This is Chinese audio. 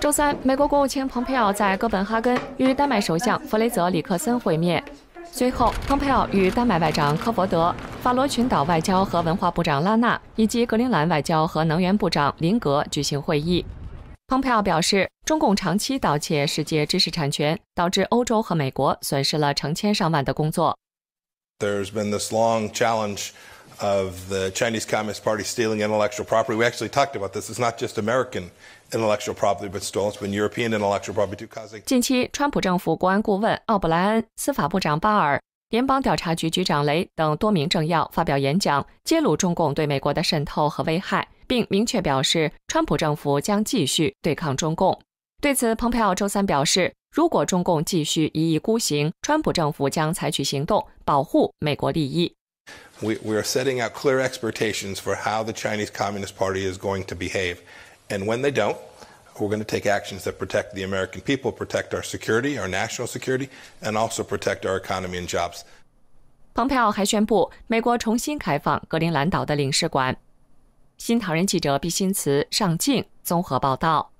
周三，美国国务卿蓬佩奥在哥本哈根与丹麦首相弗雷泽里克森会面。随后，蓬佩奥与丹麦外长科伯德、法罗群岛外交和文化部长拉纳以及格陵兰外交和能源部长林格举行会议。蓬佩奥表示，中共长期盗窃世界知识产权，导致欧洲和美国损失了成千上万的工作。of the Chinese Communist Party stealing intellectual property. We actually talked about this. It's not just American intellectual property but stolen. It's been European intellectual property too. Causing 近期，川普政府国安顾问奥布莱恩、司法部长巴尔、联邦调查局局长雷等多名政要发表演讲，揭露中共对美国的渗透和危害，并明确表示，川普政府将继续对抗中共。对此，蓬佩奥周三表示。如果中共继续一意孤行，川普政府将采取行动保护美国利益。we, we are setting out clear expectations for how the Chinese Communist Party is going to behave. And when they don't, we're going to take actions that protect the American people, protect our security, our national security, and also protect our economy and jobs. 蓬佩奥还宣布，美国重新开放格陵兰岛的领事馆。新唐人记者毕新慈、尚敬综合报道。